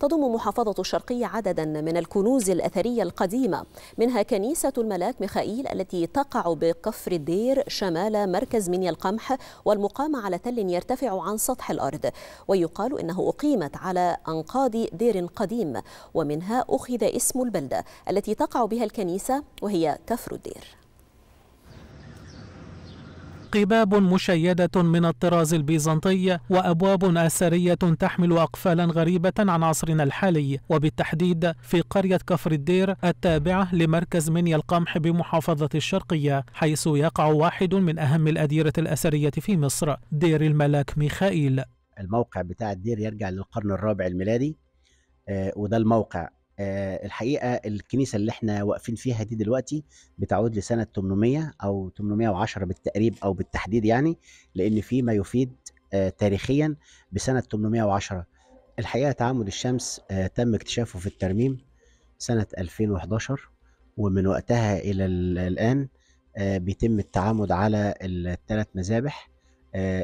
تضم محافظة الشرقية عددا من الكنوز الأثرية القديمة منها كنيسة الملاك ميخائيل التي تقع بكفر الدير شمال مركز منيا القمح والمقامة على تل يرتفع عن سطح الأرض ويقال إنه أقيمت على أنقاض دير قديم ومنها أخذ اسم البلدة التي تقع بها الكنيسة وهي كفر الدير قباب مشيدة من الطراز البيزنطي وأبواب أثرية تحمل أقفالا غريبة عن عصرنا الحالي وبالتحديد في قرية كفر الدير التابعة لمركز منيا القمح بمحافظة الشرقية حيث يقع واحد من أهم الأديرة الأثرية في مصر دير الملاك ميخائيل الموقع بتاع الدير يرجع للقرن الرابع الميلادي آه، وده الموقع آه، الحقيقه الكنيسه اللي احنا واقفين فيها دي دلوقتي بتعود لسنه 800 او 810 بالتقريب او بالتحديد يعني لان في ما يفيد آه، تاريخيا بسنه 810 الحقيقه تعامد الشمس آه، تم اكتشافه في الترميم سنه 2011 ومن وقتها الى الان بيتم التعامد على الثلاث مذابح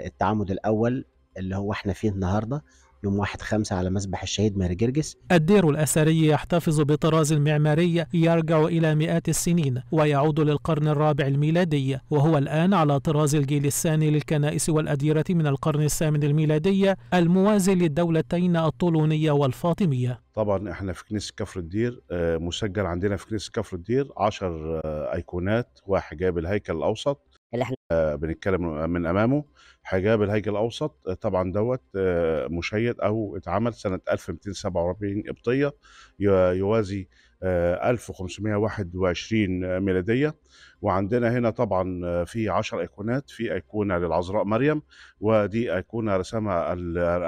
التعامد الاول اللي هو احنا فيه النهارده يوم واحد خمسة على مسبح الشهيد مهر جرجس الدير الأثري يحتفظ بطراز معماري يرجع إلى مئات السنين ويعود للقرن الرابع الميلادي وهو الآن على طراز الجيل الثاني للكنائس والأديرة من القرن الثامن الميلادي الموازي للدولتين الطولونية والفاطمية طبعا احنا في كنيسه كفر الدير آه، مسجل عندنا في كنيسه كفر الدير 10 آه، ايقونات ايقونات وحجاب الهيكل الاوسط اللي احنا آه، بنتكلم من امامه حجاب الهيكل الاوسط طبعا دوت مشيد او اتعمل سنه 1247 قبطيه يوازي 1521 آه، ميلادية وعندنا هنا طبعا آه، في 10 ايقونات في ايقونة للعذراء مريم ودي ايقونة رسمها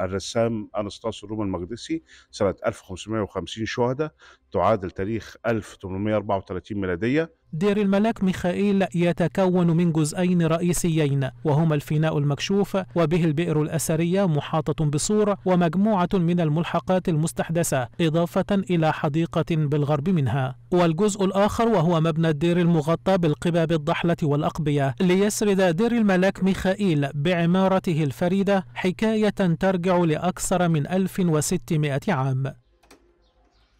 الرسام انستاس الروم المقدسي سنة 1550 شهدة تعادل تاريخ 1834 ميلادية دير الملاك ميخائيل يتكون من جزئين رئيسيين وهما الفناء المكشوف وبه البئر الأثرية محاطة بسور ومجموعة من الملحقات المستحدثة إضافة إلى حديقة بالغرب منها والجزء الآخر وهو مبنى الدير المغطى بالقباب الضحلة والأقبية ليسرد دير الملاك ميخائيل بعمارته الفريدة حكاية ترجع لأكثر من 1600 عام